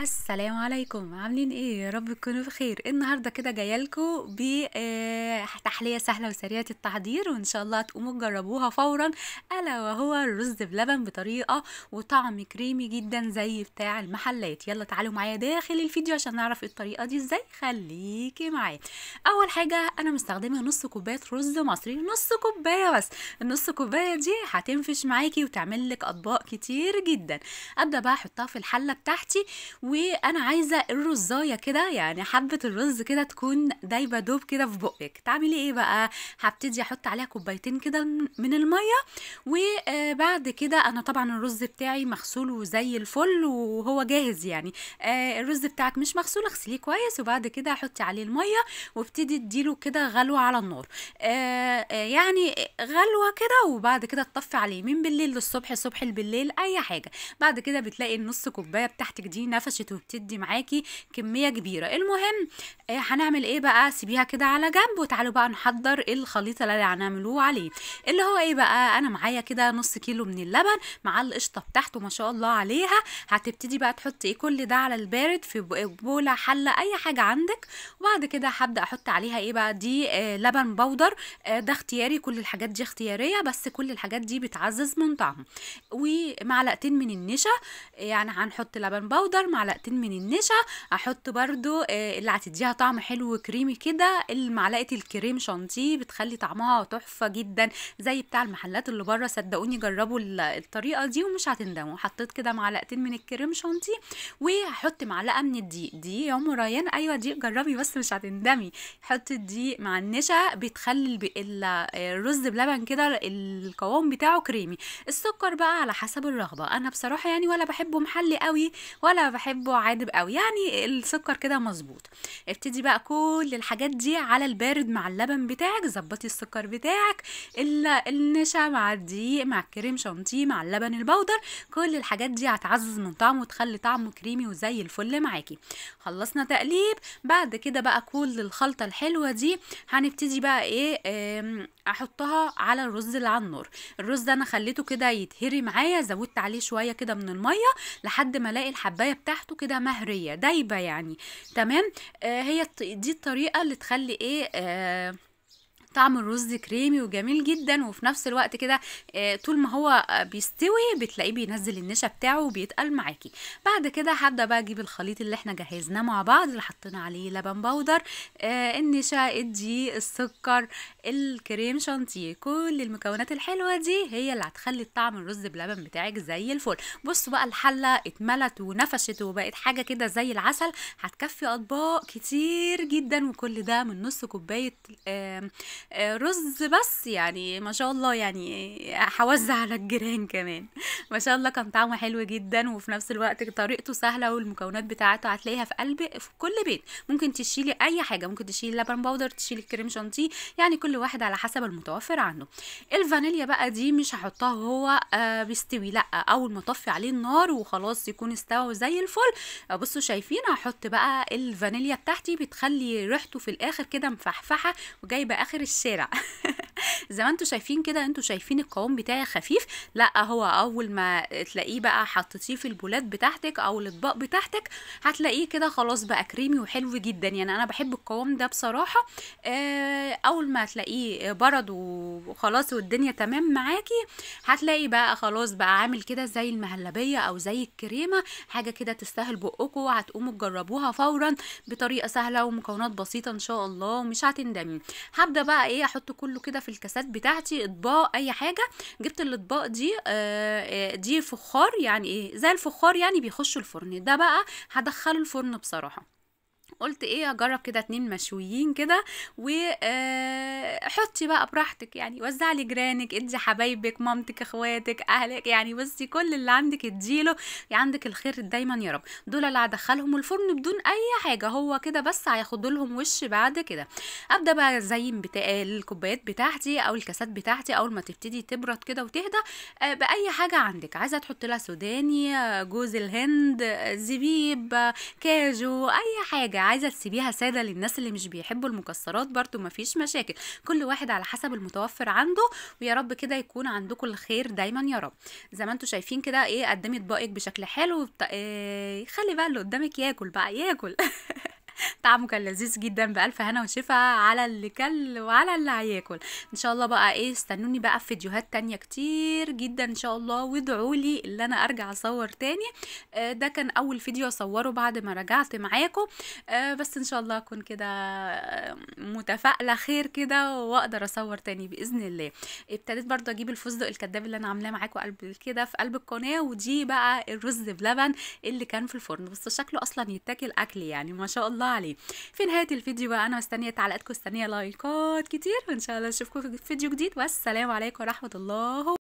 السلام عليكم عاملين ايه يا رب تكونوا بخير النهارده كده لكم بتحليه آه، سهله وسريعه التحضير وان شاء الله تقوموا تجربوها فورا الا وهو الرز بلبن بطريقه وطعم كريمي جدا زي بتاع المحلات يلا تعالوا معايا داخل الفيديو عشان نعرف إيه الطريقه دي ازاي خليكي معايا اول حاجه انا مستخدمه نص كوبايه رز مصري نص كوبايه بس النص كوبايه دي هتنفش معاكي وتعمل لك اطباق كتير جدا ابدا بقى احطها في الحله بتاعتي وانا عايزه الرزايه كده يعني حبه الرز كده تكون دايبه دوب كده في بقك تعملي ايه بقى هبتدي احط عليها كوبايتين كده من الميه وبعد كده انا طبعا الرز بتاعي مغسول وزي الفل وهو جاهز يعني آه، الرز بتاعك مش مغسول اغسليه كويس وبعد كده حطي عليه الميه وابتدي اديله كده غلوه على النار آه، آه، يعني غلوه كده وبعد كده تطفي عليه من بالليل للصبح صبح بالليل اي حاجه بعد كده بتلاقي النص كوبايه بتاعتك دي نفس فرشت وبتدي معاكي كميه كبيره المهم آه، هنعمل ايه بقى سيبيها كده على جنب وتعالوا بقى نحضر الخليط اللي هنعملوه عليه اللي هو ايه بقى انا معايا كده نص كيلو من اللبن مع القشطه بتاعته ما شاء الله عليها هتبتدي بقى تحطي ايه كل ده على البارد في بوله حله اي حاجه عندك وبعد كده هبدا احط عليها ايه بقى دي آه لبن بودر آه ده اختياري كل الحاجات دي اختياريه بس كل الحاجات دي بتعزز من طعم ومعلقتين من النشا يعني هنحط لبن بودر مع معلقتين من النشا احط برضو آه، اللي هتديها طعم حلو كريمي كده معلقه الكريم شانتيه بتخلي طعمها تحفه جدا زي بتاع المحلات اللي بره صدقوني جربوا الطريقه دي ومش هتندموا حطيت كده معلقتين من الكريم شانتيه وهحط معلقه من الدقيق دي يا ام ريان ايوه دي جربي بس مش هتندمي حطي الدقيق مع النشا بتخلي الرز بلبن كده القوام بتاعه كريمي السكر بقى على حسب الرغبه انا بصراحه يعني ولا بحبه محلي قوي ولا بحب بحبه عادب قوي يعني السكر كده مظبوط ابتدي بقى كل الحاجات دي على البارد مع اللبن بتاعك ظبطي السكر بتاعك النشا مع الدقيق مع الكريم شانتيه مع اللبن البودر كل الحاجات دي هتعزز من طعمه وتخلي طعمه كريمي وزي الفل معاكي خلصنا تقليب بعد كده بقى كل الخلطه الحلوه دي هنبتدي بقى ايه احطها على الرز اللي على النار الرز ده انا خليته كده يتهري معايا زودت عليه شويه كده من الميه لحد ما الاقي الحبايه بتاعته ريحته كده مهريه دايبه يعني تمام آه هي دي الطريقه اللي تخلي ايه آه طعم الرز كريمي وجميل جدا وفي نفس الوقت كده آه، طول ما هو بيستوي بتلاقيه بينزل النشا بتاعه وبيتقل معاكي بعد كده هبدا بقى اجيب الخليط اللي احنا جهزناه مع بعض اللي حطينا عليه لبن بودر آه، النشا الدي السكر الكريم شانتيه كل المكونات الحلوه دي هي اللي هتخلي طعم الرز بلبن بتاعك زي الفل بصوا بقى الحله اتملت ونفشت وبقت حاجه كده زي العسل هتكفي اطباق كتير جدا وكل ده من نص كوبايه آه، رز بس يعني ما شاء الله يعني هوزع على الجيران كمان ما شاء الله كان طعمه حلو جدا وفي نفس الوقت طريقته سهله والمكونات بتاعته هتلاقيها في قلب في كل بيت ممكن تشيلي اي حاجه ممكن تشيلي لبن باودر تشيلي كريم شانتيه يعني كل واحد على حسب المتوفر عنده الفانيليا بقى دي مش هحطها هو آه، بيستوي لا اول ما اطفي عليه النار وخلاص يكون استوى زي الفل آه، بصوا شايفين هحط بقى الفانيليا بتاعتي بتخلي ريحته في الاخر كده مفحفحه وجايبه اخر será? زي ما انتوا شايفين كده انتوا شايفين القوام بتاعي خفيف لا هو اول ما تلاقيه بقى حطيتيه في البولات بتاعتك او الاطباق بتاعتك هتلاقيه كده خلاص بقى كريمي وحلو جدا يعني انا بحب القوام ده بصراحه آه، اول ما تلاقيه برد وخلاص والدنيا تمام معاكي هتلاقي بقى خلاص بقى عامل كده زي المهلبيه او زي الكريمه حاجه كده تستاهل بقكم وهتقوموا تجربوها فورا بطريقه سهله ومكونات بسيطه ان شاء الله ومش هتندمي هبدا بقى ايه احط كله كده في الكاسات بتاعتي اطباق اي حاجه جبت الاطباق دي آه، آه، دي فخار يعني ايه زي الفخار يعني بيخشوا الفرن ده بقى هدخله الفرن بصراحه قلت ايه اجرب كده اتنين مشويين كده وحطي آه، بقى براحتك يعني وزع جيرانك ادي حبايبك مامتك اخواتك اهلك يعني بصي كل اللي عندك اديله يعني عندك الخير دايما يا رب دول اللي هدخلهم الفرن بدون اي حاجه هو كده بس هياخد لهم وش بعد كده ابدا بقى ازين الكوبايات بتاعتي او الكاسات بتاعتي اول ما تبتدي تبرد كده وتهدى آه، باي حاجه عندك عايزه تحط لها سوداني آه، جوز الهند زبيب كاجو اي حاجه عايزه تسيبيها ساده للناس اللي مش بيحبوا المكسرات برضو مفيش مشاكل كل واحد على حسب المتوفر عنده ويا رب كده يكون عندكم الخير دايما يا رب زي ما انتم شايفين كده ايه قدمي اطباقك بشكل حلو آه، خلي بقى اللي قدامك ياكل بقى ياكل طعمه كان لذيذ جدا بألف هنا وشفا على اللي كل وعلى اللي هياكل ان شاء الله بقى ايه استنوني بقى في فيديوهات تانية كتير جدا ان شاء الله وادعوا لي ان انا ارجع اصور تاني آه ده كان اول فيديو اصوره بعد ما رجعت معاكم آه بس ان شاء الله اكون كده آه، متفائله خير كده واقدر اصور تاني باذن الله ابتديت برضو اجيب الفستق الكداب اللي انا عاملاه معاكم قبل كده في قلب القناه ودي بقى الرز بلبن اللي كان في الفرن بس شكله اصلا يتاكل اكل يعني ما شاء الله عليه في نهايه الفيديو بقى انا مستنيه تعليقاتكم مستنيه لايكات كتير وان شاء الله اشوفكم في فيديو جديد والسلام عليكم ورحمه الله